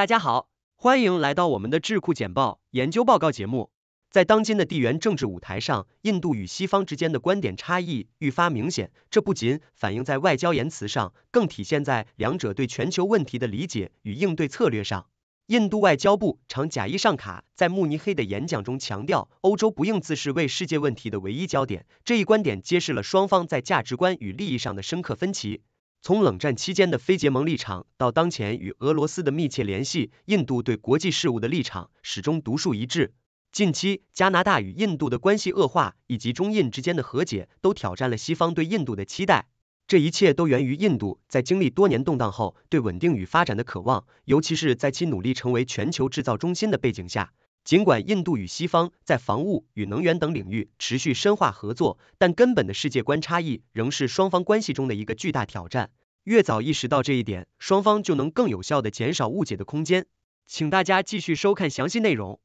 大家好，欢迎来到我们的智库简报研究报告节目。在当今的地缘政治舞台上，印度与西方之间的观点差异愈发明显。这不仅反映在外交言辞上，更体现在两者对全球问题的理解与应对策略上。印度外交部常贾伊尚卡在慕尼黑的演讲中强调，欧洲不应自视为世界问题的唯一焦点。这一观点揭示了双方在价值观与利益上的深刻分歧。从冷战期间的非结盟立场到当前与俄罗斯的密切联系，印度对国际事务的立场始终独树一帜。近期，加拿大与印度的关系恶化，以及中印之间的和解，都挑战了西方对印度的期待。这一切都源于印度在经历多年动荡后对稳定与发展的渴望，尤其是在其努力成为全球制造中心的背景下。尽管印度与西方在防务与能源等领域持续深化合作，但根本的世界观差异仍是双方关系中的一个巨大挑战。越早意识到这一点，双方就能更有效地减少误解的空间。请大家继续收看详细内容。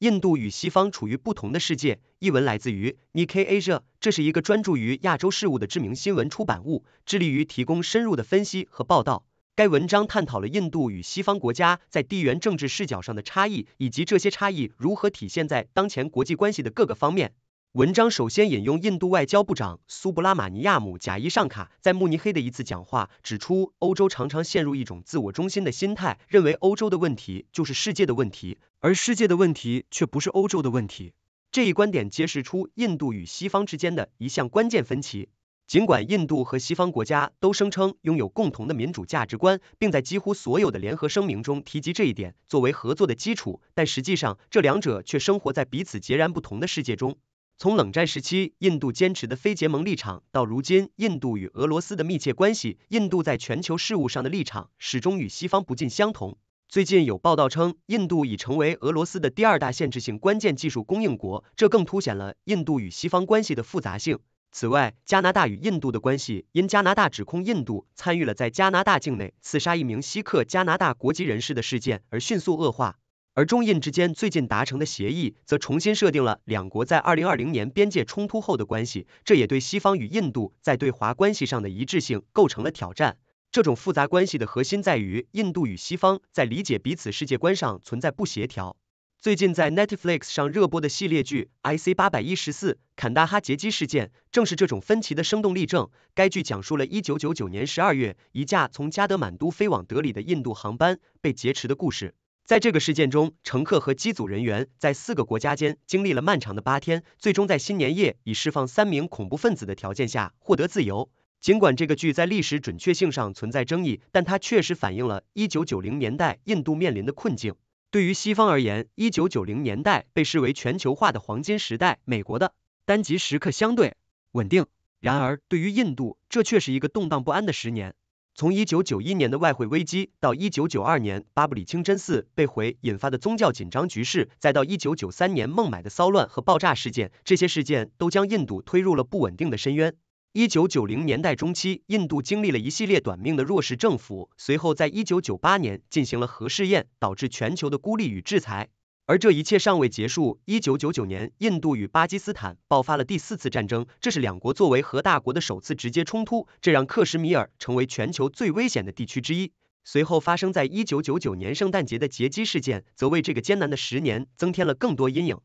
印度与西方处于不同的世界。译文来自于 N i K A a 这是一个专注于亚洲事务的知名新闻出版物，致力于提供深入的分析和报道。该文章探讨了印度与西方国家在地缘政治视角上的差异，以及这些差异如何体现在当前国际关系的各个方面。文章首先引用印度外交部长苏布拉马尼亚姆贾伊尚卡在慕尼黑的一次讲话，指出欧洲常常陷入一种自我中心的心态，认为欧洲的问题就是世界的问题，而世界的问题却不是欧洲的问题。这一观点揭示出印度与西方之间的一项关键分歧。尽管印度和西方国家都声称拥有共同的民主价值观，并在几乎所有的联合声明中提及这一点作为合作的基础，但实际上这两者却生活在彼此截然不同的世界中。从冷战时期印度坚持的非结盟立场，到如今印度与俄罗斯的密切关系，印度在全球事务上的立场始终与西方不尽相同。最近有报道称，印度已成为俄罗斯的第二大限制性关键技术供应国，这更凸显了印度与西方关系的复杂性。此外，加拿大与印度的关系因加拿大指控印度参与了在加拿大境内刺杀一名锡克加拿大国籍人士的事件而迅速恶化，而中印之间最近达成的协议则重新设定了两国在2020年边界冲突后的关系，这也对西方与印度在对华关系上的一致性构成了挑战。这种复杂关系的核心在于印度与西方在理解彼此世界观上存在不协调。最近在 Netflix 上热播的系列剧《I C 八百一十四坎大哈劫机事件》，正是这种分歧的生动例证。该剧讲述了1999年12月，一架从加德满都飞往德里的印度航班被劫持的故事。在这个事件中，乘客和机组人员在四个国家间经历了漫长的八天，最终在新年夜以释放三名恐怖分子的条件下获得自由。尽管这个剧在历史准确性上存在争议，但它确实反映了1990年代印度面临的困境。对于西方而言，一九九零年代被视为全球化的黄金时代，美国的单极时刻相对稳定。然而，对于印度，这却是一个动荡不安的十年。从一九九一年的外汇危机，到一九九二年巴布里清真寺被毁引发的宗教紧张局势，再到一九九三年孟买的骚乱和爆炸事件，这些事件都将印度推入了不稳定的深渊。一九九零年代中期，印度经历了一系列短命的弱势政府，随后在一九九八年进行了核试验，导致全球的孤立与制裁。而这一切尚未结束。一九九九年，印度与巴基斯坦爆发了第四次战争，这是两国作为核大国的首次直接冲突，这让克什米尔成为全球最危险的地区之一。随后发生在一九九九年圣诞节的劫机事件，则为这个艰难的十年增添了更多阴影。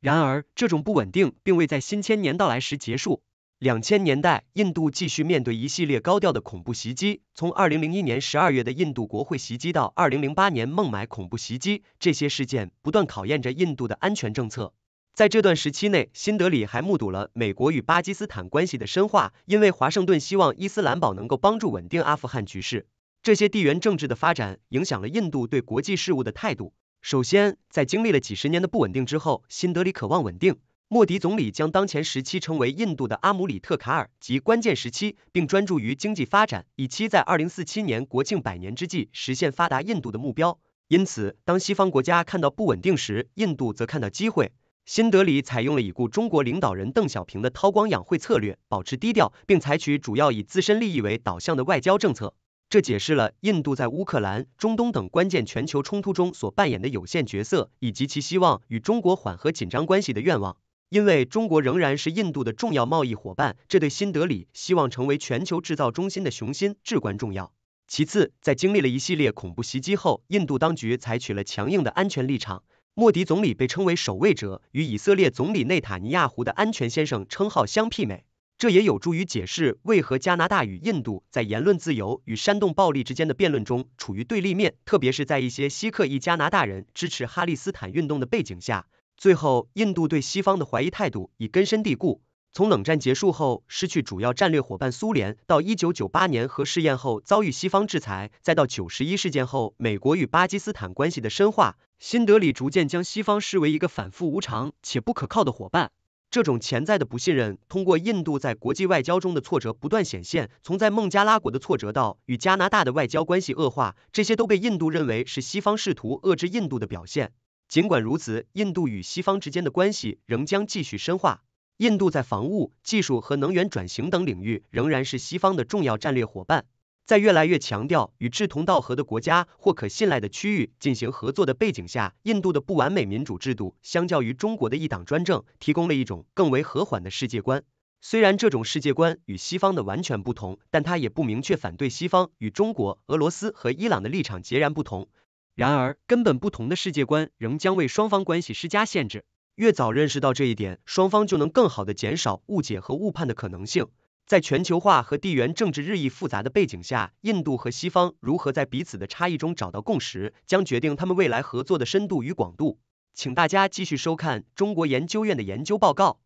然而，这种不稳定并未在新千年到来时结束。两千年代，印度继续面对一系列高调的恐怖袭击，从二零零一年十二月的印度国会袭击到二零零八年孟买恐怖袭击，这些事件不断考验着印度的安全政策。在这段时期内，新德里还目睹了美国与巴基斯坦关系的深化，因为华盛顿希望伊斯兰堡能够帮助稳定阿富汗局势。这些地缘政治的发展影响了印度对国际事务的态度。首先，在经历了几十年的不稳定之后，新德里渴望稳定。莫迪总理将当前时期称为印度的阿姆里特卡尔及关键时期，并专注于经济发展，以期在二零四七年国庆百年之际实现发达印度的目标。因此，当西方国家看到不稳定时，印度则看到机会。新德里采用了已故中国领导人邓小平的韬光养晦策略，保持低调，并采取主要以自身利益为导向的外交政策。这解释了印度在乌克兰、中东等关键全球冲突中所扮演的有限角色，以及其希望与中国缓和紧张关系的愿望。因为中国仍然是印度的重要贸易伙伴，这对新德里希望成为全球制造中心的雄心至关重要。其次，在经历了一系列恐怖袭击后，印度当局采取了强硬的安全立场。莫迪总理被称为“守卫者”，与以色列总理内塔尼亚胡的安全先生称号相媲美。这也有助于解释为何加拿大与印度在言论自由与煽动暴力之间的辩论中处于对立面，特别是在一些锡克裔加拿大人支持哈利斯坦运动的背景下。最后，印度对西方的怀疑态度已根深蒂固。从冷战结束后失去主要战略伙伴苏联，到一九九八年核试验后遭遇西方制裁，再到九十一事件后美国与巴基斯坦关系的深化，新德里逐渐将西方视为一个反复无常且不可靠的伙伴。这种潜在的不信任通过印度在国际外交中的挫折不断显现，从在孟加拉国的挫折到与加拿大的外交关系恶化，这些都被印度认为是西方试图遏制印度的表现。尽管如此，印度与西方之间的关系仍将继续深化。印度在防务、技术和能源转型等领域仍然是西方的重要战略伙伴。在越来越强调与志同道合的国家或可信赖的区域进行合作的背景下，印度的不完美民主制度相较于中国的一党专政，提供了一种更为和缓的世界观。虽然这种世界观与西方的完全不同，但它也不明确反对西方与中国、俄罗斯和伊朗的立场截然不同。然而，根本不同的世界观仍将为双方关系施加限制。越早认识到这一点，双方就能更好的减少误解和误判的可能性。在全球化和地缘政治日益复杂的背景下，印度和西方如何在彼此的差异中找到共识，将决定他们未来合作的深度与广度。请大家继续收看中国研究院的研究报告。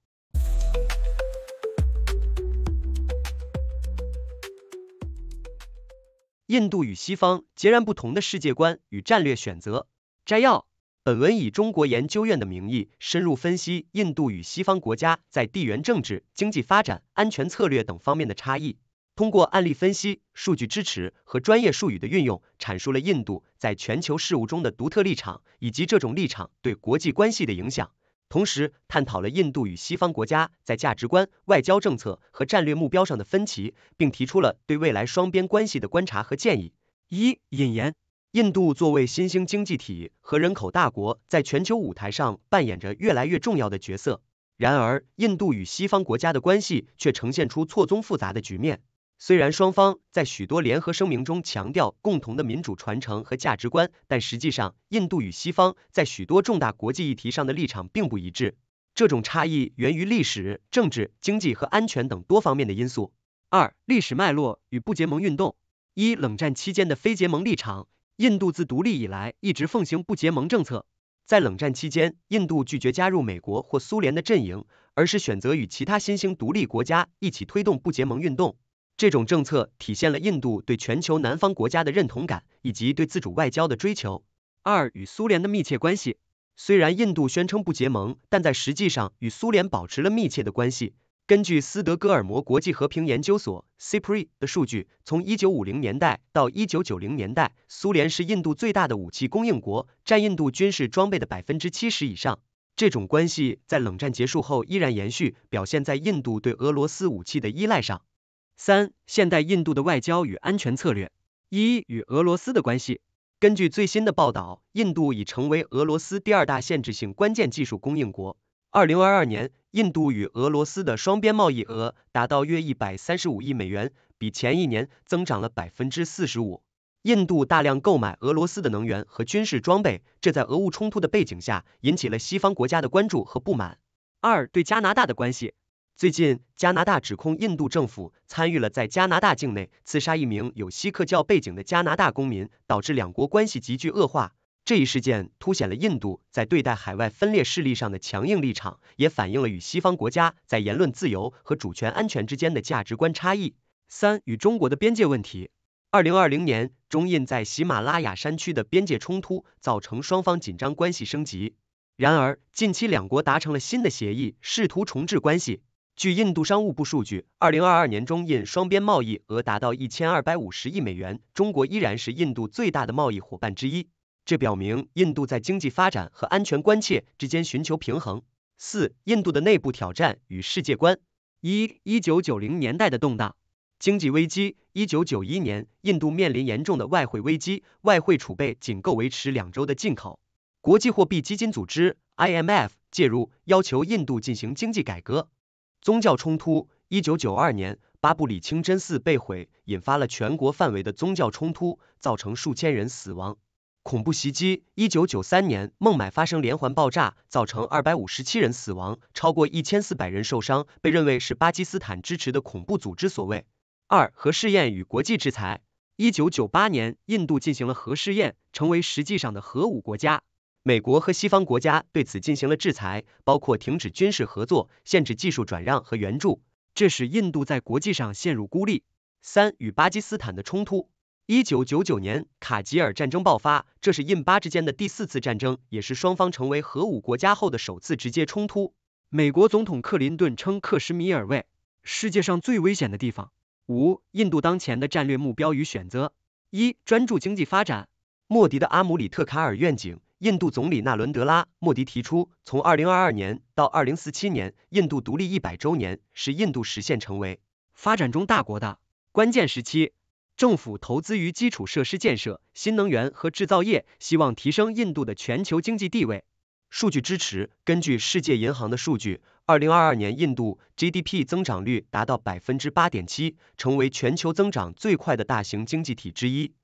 印度与西方截然不同的世界观与战略选择。摘要：本文以中国研究院的名义，深入分析印度与西方国家在地缘政治、经济发展、安全策略等方面的差异。通过案例分析、数据支持和专业术语的运用，阐述了印度在全球事务中的独特立场，以及这种立场对国际关系的影响。同时，探讨了印度与西方国家在价值观、外交政策和战略目标上的分歧，并提出了对未来双边关系的观察和建议。一、引言：印度作为新兴经济体和人口大国，在全球舞台上扮演着越来越重要的角色。然而，印度与西方国家的关系却呈现出错综复杂的局面。虽然双方在许多联合声明中强调共同的民主传承和价值观，但实际上，印度与西方在许多重大国际议题上的立场并不一致。这种差异源于历史、政治、经济和安全等多方面的因素。二、历史脉络与不结盟运动：一、冷战期间的非结盟立场。印度自独立以来一直奉行不结盟政策，在冷战期间，印度拒绝加入美国或苏联的阵营，而是选择与其他新兴独立国家一起推动不结盟运动。这种政策体现了印度对全球南方国家的认同感以及对自主外交的追求。二，与苏联的密切关系。虽然印度宣称不结盟，但在实际上与苏联保持了密切的关系。根据斯德哥尔摩国际和平研究所 （SIPRI） 的数据，从一九五零年代到一九九零年代，苏联是印度最大的武器供应国，占印度军事装备的百分之七十以上。这种关系在冷战结束后依然延续，表现在印度对俄罗斯武器的依赖上。三、现代印度的外交与安全策略。一、与俄罗斯的关系。根据最新的报道，印度已成为俄罗斯第二大限制性关键技术供应国。二零二二年，印度与俄罗斯的双边贸易额达到约一百三十五亿美元，比前一年增长了百分之四十五。印度大量购买俄罗斯的能源和军事装备，这在俄乌冲突的背景下引起了西方国家的关注和不满。二、对加拿大的关系。最近，加拿大指控印度政府参与了在加拿大境内刺杀一名有锡克教背景的加拿大公民，导致两国关系急剧恶化。这一事件凸显了印度在对待海外分裂势力上的强硬立场，也反映了与西方国家在言论自由和主权安全之间的价值观差异。三、与中国的边界问题。二零二零年，中印在喜马拉雅山区的边界冲突造成双方紧张关系升级。然而，近期两国达成了新的协议，试图重置关系。据印度商务部数据，二零二二年中印双边贸易额达到一千二百五十亿美元，中国依然是印度最大的贸易伙伴之一。这表明印度在经济发展和安全关切之间寻求平衡。四、印度的内部挑战与世界观。一、一九九零年代的动荡经济危机。一九九一年，印度面临严重的外汇危机，外汇储备仅够维持两周的进口。国际货币基金组织 （IMF） 介入，要求印度进行经济改革。宗教冲突，一九九二年，巴布里清真寺被毁，引发了全国范围的宗教冲突，造成数千人死亡。恐怖袭击，一九九三年，孟买发生连环爆炸，造成二百五十七人死亡，超过一千四百人受伤，被认为是巴基斯坦支持的恐怖组织所为。二，核试验与国际制裁，一九九八年，印度进行了核试验，成为实际上的核武国家。美国和西方国家对此进行了制裁，包括停止军事合作、限制技术转让和援助，这使印度在国际上陷入孤立。三、与巴基斯坦的冲突。一九九九年，卡吉尔战争爆发，这是印巴之间的第四次战争，也是双方成为核武国家后的首次直接冲突。美国总统克林顿称克什米尔为世界上最危险的地方。五、印度当前的战略目标与选择。一、专注经济发展。莫迪的阿姆里特卡尔愿景。印度总理纳伦德拉·莫迪提出，从二零二二年到二零四七年，印度独立一百周年是印度实现成为发展中大国的关键时期。政府投资于基础设施建设、新能源和制造业，希望提升印度的全球经济地位。数据支持：根据世界银行的数据，二零二二年印度 GDP 增长率达到百分之八点七，成为全球增长最快的大型经济体之一。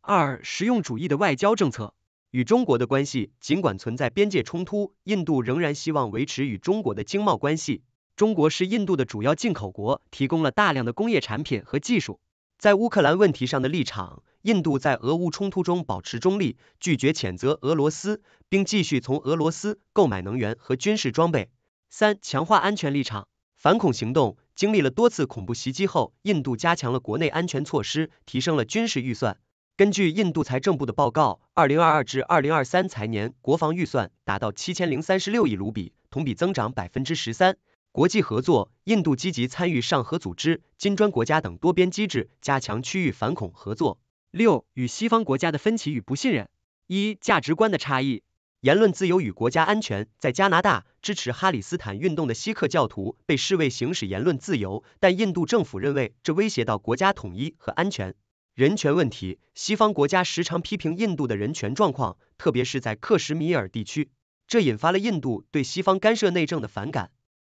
二、实用主义的外交政策。与中国的关系，尽管存在边界冲突，印度仍然希望维持与中国的经贸关系。中国是印度的主要进口国，提供了大量的工业产品和技术。在乌克兰问题上的立场，印度在俄乌冲突中保持中立，拒绝谴责俄罗斯，并继续从俄罗斯购买能源和军事装备。三、强化安全立场，反恐行动经历了多次恐怖袭击后，印度加强了国内安全措施，提升了军事预算。根据印度财政部的报告，二零二二至二零二三财年国防预算达到七千零三十六亿卢比，同比增长百分之十三。国际合作，印度积极参与上合组织、金砖国家等多边机制，加强区域反恐合作。六、与西方国家的分歧与不信任。一、价值观的差异。言论自由与国家安全。在加拿大，支持哈里斯坦运动的锡克教徒被视为行使言论自由，但印度政府认为这威胁到国家统一和安全。人权问题，西方国家时常批评印度的人权状况，特别是在克什米尔地区，这引发了印度对西方干涉内政的反感。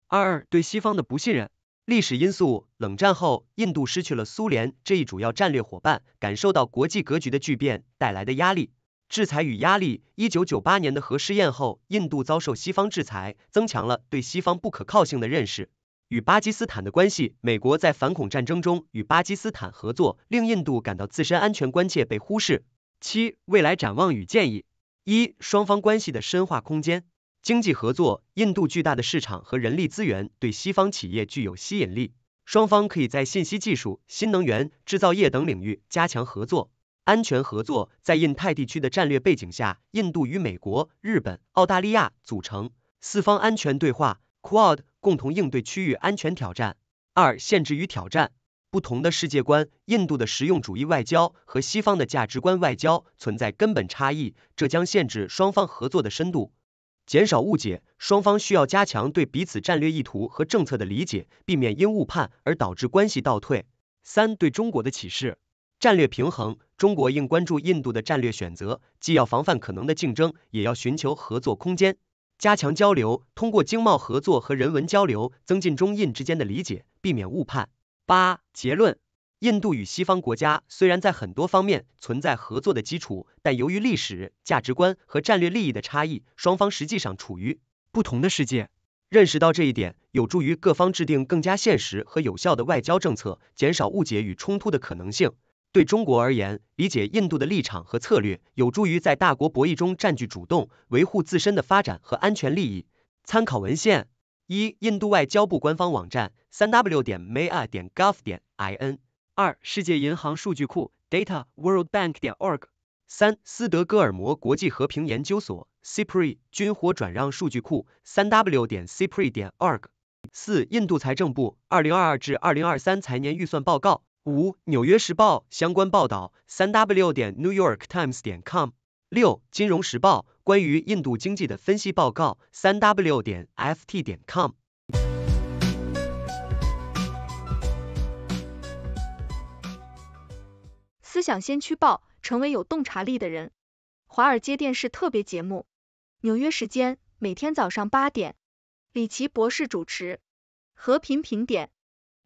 二二对西方的不信任，历史因素，冷战后，印度失去了苏联这一主要战略伙伴，感受到国际格局的巨变带来的压力。制裁与压力，一九九八年的核试验后，印度遭受西方制裁，增强了对西方不可靠性的认识。与巴基斯坦的关系，美国在反恐战争中与巴基斯坦合作，令印度感到自身安全关切被忽视。七、未来展望与建议：一、双方关系的深化空间。经济合作，印度巨大的市场和人力资源对西方企业具有吸引力，双方可以在信息技术、新能源、制造业等领域加强合作。安全合作，在印太地区的战略背景下，印度与美国、日本、澳大利亚组成四方安全对话。c u o d 共同应对区域安全挑战。二、限制与挑战：不同的世界观，印度的实用主义外交和西方的价值观外交存在根本差异，这将限制双方合作的深度。减少误解，双方需要加强对彼此战略意图和政策的理解，避免因误判而导致关系倒退。三、对中国的启示：战略平衡，中国应关注印度的战略选择，既要防范可能的竞争，也要寻求合作空间。加强交流，通过经贸合作和人文交流，增进中印之间的理解，避免误判。八、结论：印度与西方国家虽然在很多方面存在合作的基础，但由于历史、价值观和战略利益的差异，双方实际上处于不同的世界。认识到这一点，有助于各方制定更加现实和有效的外交政策，减少误解与冲突的可能性。对中国而言，理解印度的立场和策略，有助于在大国博弈中占据主动，维护自身的发展和安全利益。参考文献：一、印度外交部官方网站，三 w 点 m a 点 gov 点 in；二、世界银行数据库，data.worldbank 点 org；三、斯德哥尔摩国际和平研究所 （SIPRI） 军火转让数据库，三 w 点 sipri 点 org；四、印度财政部二零二二至二零二三财年预算报告。五，《纽约时报》相关报道，三 w 点 newyorktimes 点 com。六，《金融时报》关于印度经济的分析报告，三 w 点 ft 点 com。思想先驱报，成为有洞察力的人。华尔街电视特别节目，纽约时间每天早上八点，李奇博士主持。和平评点。